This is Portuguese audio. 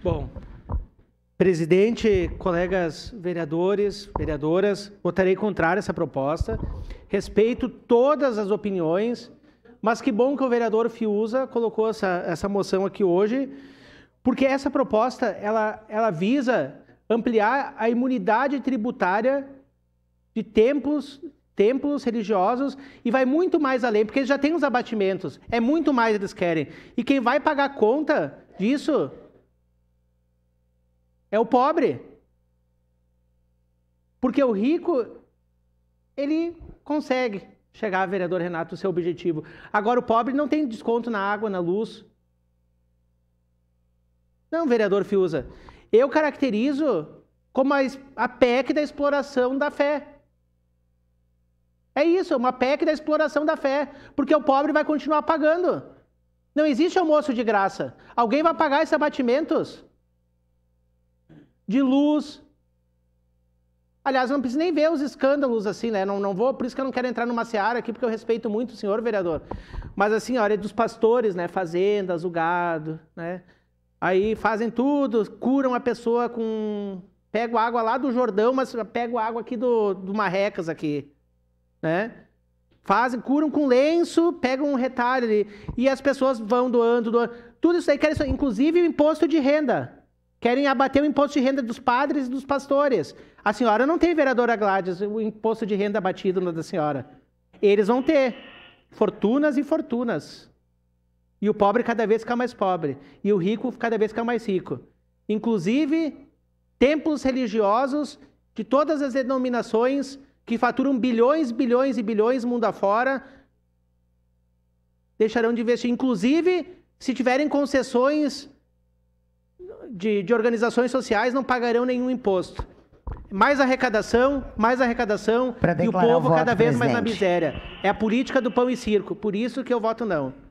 Bom, presidente, colegas vereadores, vereadoras, votarei contra essa proposta. Respeito todas as opiniões, mas que bom que o vereador Fiuza colocou essa, essa moção aqui hoje, porque essa proposta ela, ela visa ampliar a imunidade tributária de templos templos religiosos e vai muito mais além, porque eles já têm os abatimentos, é muito mais eles querem. E quem vai pagar conta disso é o pobre. Porque o rico, ele consegue chegar, vereador Renato, o seu objetivo. Agora, o pobre não tem desconto na água, na luz. Não, vereador Fiuza. Eu caracterizo como a, a PEC da exploração da fé. É isso, uma PEC da exploração da fé, porque o pobre vai continuar pagando. Não existe almoço de graça. Alguém vai pagar esses abatimentos? de luz. Aliás, não preciso nem ver os escândalos assim, né? Não, não vou, por isso que eu não quero entrar numa seara aqui, porque eu respeito muito o senhor vereador. Mas assim, a área é dos pastores, né? Fazendas, o gado, né? Aí fazem tudo, curam a pessoa com. Pego água lá do Jordão, mas pego água aqui do, do Marrecas aqui, né? Fazem, curam com lenço, pegam um retalho ali. E as pessoas vão doando, doando. Tudo isso aí, quer, inclusive o imposto de renda. Querem abater o imposto de renda dos padres e dos pastores. A senhora não tem, vereadora Gladys, o imposto de renda abatido na da senhora. Eles vão ter fortunas e fortunas. E o pobre cada vez fica mais pobre. E o rico cada vez fica mais rico. Inclusive, templos religiosos de todas as denominações que faturam bilhões, bilhões e bilhões mundo afora deixarão de investir. Inclusive, se tiverem concessões de, de organizações sociais não pagarão nenhum imposto. Mais arrecadação, mais arrecadação e o povo cada vez mais na miséria. É a política do pão e circo. Por isso que eu voto não.